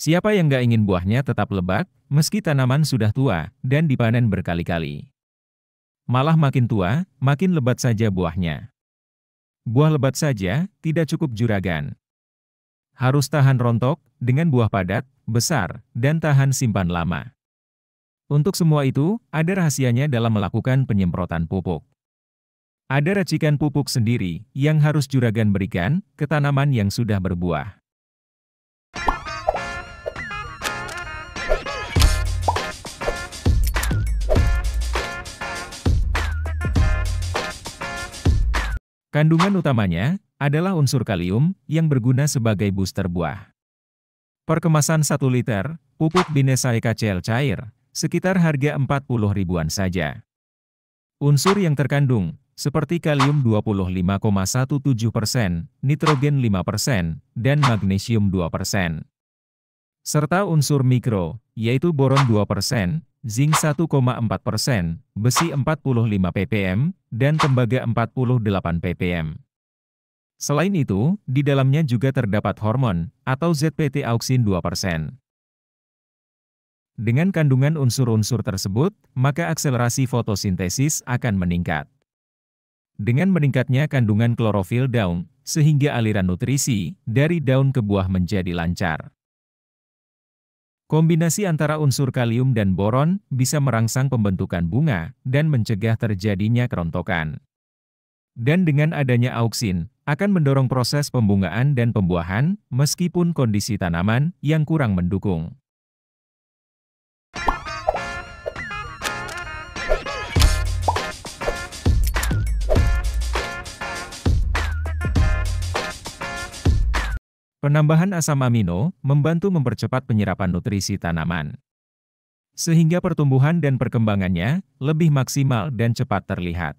Siapa yang gak ingin buahnya tetap lebat, meski tanaman sudah tua, dan dipanen berkali-kali. Malah makin tua, makin lebat saja buahnya. Buah lebat saja, tidak cukup juragan. Harus tahan rontok, dengan buah padat, besar, dan tahan simpan lama. Untuk semua itu, ada rahasianya dalam melakukan penyemprotan pupuk. Ada racikan pupuk sendiri, yang harus juragan berikan, ke tanaman yang sudah berbuah. Kandungan utamanya adalah unsur kalium yang berguna sebagai booster buah. Perkemasan 1 liter, pupuk Binesa EKCL cair, sekitar harga 40 ribuan saja. Unsur yang terkandung, seperti kalium 25,17%, nitrogen 5%, dan magnesium 2%. Serta unsur mikro, yaitu boron 2%, zinc 1,4 persen, besi 45 ppm, dan tembaga 48 ppm. Selain itu, di dalamnya juga terdapat hormon, atau ZPT auksin 2 persen. Dengan kandungan unsur-unsur tersebut, maka akselerasi fotosintesis akan meningkat. Dengan meningkatnya kandungan klorofil daun, sehingga aliran nutrisi dari daun ke buah menjadi lancar. Kombinasi antara unsur kalium dan boron bisa merangsang pembentukan bunga dan mencegah terjadinya kerontokan. Dan dengan adanya auksin, akan mendorong proses pembungaan dan pembuahan meskipun kondisi tanaman yang kurang mendukung. Penambahan asam amino membantu mempercepat penyerapan nutrisi tanaman. Sehingga pertumbuhan dan perkembangannya lebih maksimal dan cepat terlihat.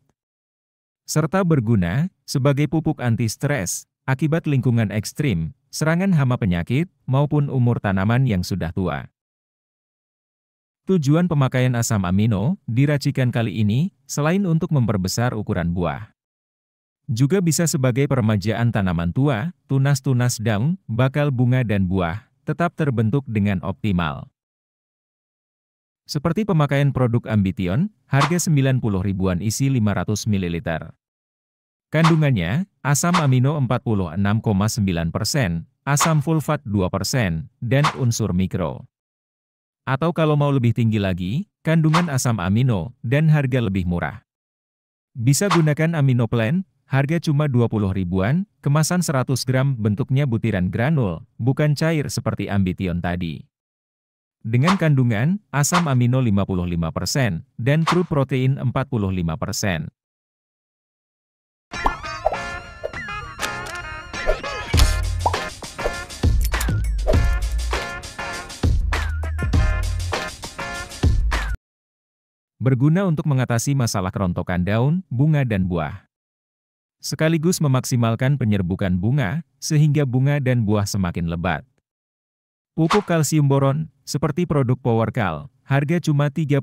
Serta berguna sebagai pupuk anti stres akibat lingkungan ekstrim, serangan hama penyakit, maupun umur tanaman yang sudah tua. Tujuan pemakaian asam amino diracikan kali ini selain untuk memperbesar ukuran buah, juga bisa sebagai permajaan tanaman tua, tunas-tunas daun, bakal bunga dan buah, tetap terbentuk dengan optimal. Seperti pemakaian produk Ambition, harga 90 ribuan isi 500 ml. Kandungannya, asam amino 46,9%, asam fulfat 2%, dan unsur mikro. Atau kalau mau lebih tinggi lagi, kandungan asam amino, dan harga lebih murah. Bisa gunakan amino plan Harga cuma 20 ribuan, kemasan 100 gram bentuknya butiran granul, bukan cair seperti ambition tadi. Dengan kandungan asam amino 55% dan crude protein 45%. Berguna untuk mengatasi masalah kerontokan daun, bunga dan buah sekaligus memaksimalkan penyerbukan bunga, sehingga bunga dan buah semakin lebat. Pupuk kalsium boron, seperti produk PowerCal, harga cuma 35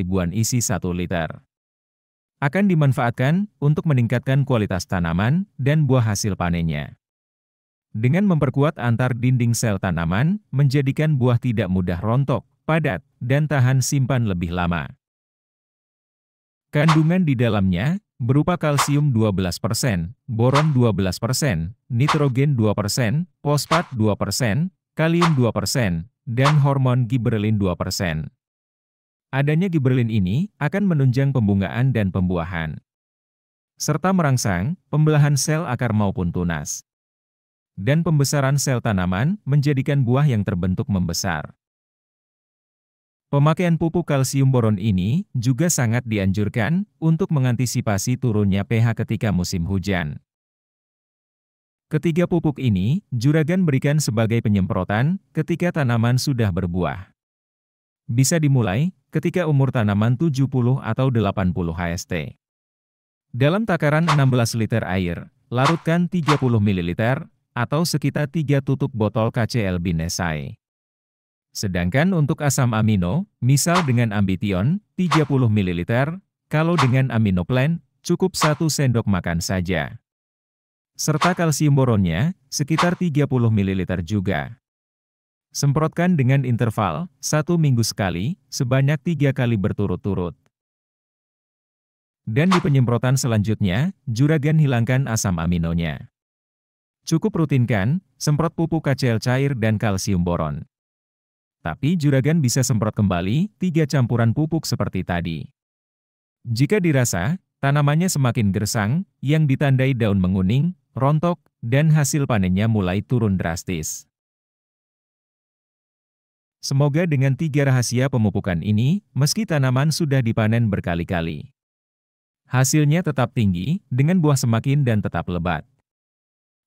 ribuan isi 1 liter. Akan dimanfaatkan untuk meningkatkan kualitas tanaman dan buah hasil panennya. Dengan memperkuat antar dinding sel tanaman, menjadikan buah tidak mudah rontok, padat, dan tahan simpan lebih lama. Kandungan di dalamnya berupa kalsium 12%, boron 12%, nitrogen 2%, fosfat 2%, kalium 2%, dan hormon giberelin 2%. Adanya giberelin ini akan menunjang pembungaan dan pembuahan, serta merangsang pembelahan sel akar maupun tunas. Dan pembesaran sel tanaman menjadikan buah yang terbentuk membesar. Pemakaian pupuk kalsium boron ini juga sangat dianjurkan untuk mengantisipasi turunnya pH ketika musim hujan. Ketiga pupuk ini, juragan berikan sebagai penyemprotan ketika tanaman sudah berbuah. Bisa dimulai ketika umur tanaman 70 atau 80 HST. Dalam takaran 16 liter air, larutkan 30 ml atau sekitar 3 tutup botol KCL Binesai. Sedangkan untuk asam amino, misal dengan ambition, 30 ml, kalau dengan amino plan, cukup 1 sendok makan saja. Serta kalsium boronnya, sekitar 30 ml juga. Semprotkan dengan interval, satu minggu sekali, sebanyak tiga kali berturut-turut. Dan di penyemprotan selanjutnya, juragan hilangkan asam aminonya. Cukup rutinkan, semprot pupuk KCL cair dan kalsium boron. Tapi juragan bisa semprot kembali tiga campuran pupuk seperti tadi. Jika dirasa, tanamannya semakin gersang, yang ditandai daun menguning, rontok, dan hasil panennya mulai turun drastis. Semoga dengan tiga rahasia pemupukan ini, meski tanaman sudah dipanen berkali-kali, hasilnya tetap tinggi, dengan buah semakin dan tetap lebat.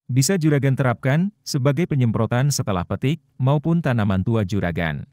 Bisa juragan terapkan sebagai penyemprotan setelah petik maupun tanaman tua juragan.